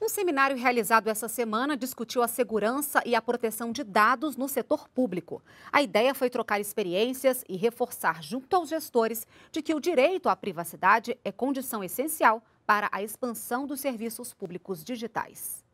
Um seminário realizado essa semana discutiu a segurança e a proteção de dados no setor público. A ideia foi trocar experiências e reforçar junto aos gestores de que o direito à privacidade é condição essencial para a expansão dos serviços públicos digitais.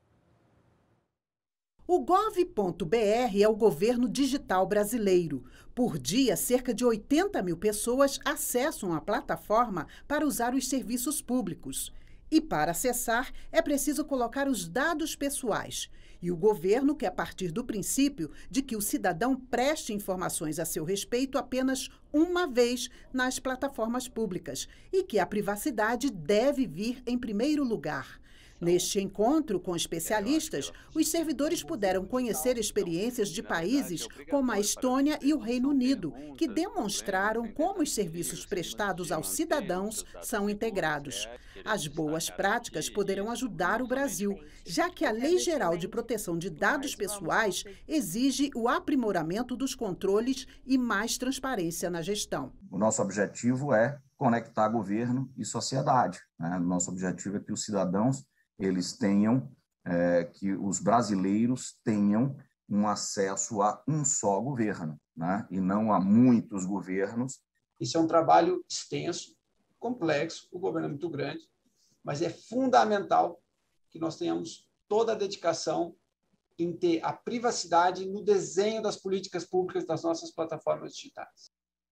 O gov.br é o governo digital brasileiro. Por dia, cerca de 80 mil pessoas acessam a plataforma para usar os serviços públicos. E para acessar, é preciso colocar os dados pessoais. E o governo quer partir do princípio de que o cidadão preste informações a seu respeito apenas uma vez nas plataformas públicas e que a privacidade deve vir em primeiro lugar. Neste encontro com especialistas, os servidores puderam conhecer experiências de países como a Estônia e o Reino Unido, que demonstraram como os serviços prestados aos cidadãos são integrados. As boas práticas poderão ajudar o Brasil, já que a Lei Geral de Proteção de Dados Pessoais exige o aprimoramento dos controles e mais transparência na gestão. O nosso objetivo é conectar governo e sociedade. Né? Nosso objetivo é que os cidadãos eles tenham, é, que os brasileiros tenham um acesso a um só governo, né? e não a muitos governos. Isso é um trabalho extenso, complexo, o governo é muito grande, mas é fundamental que nós tenhamos toda a dedicação em ter a privacidade no desenho das políticas públicas das nossas plataformas digitais.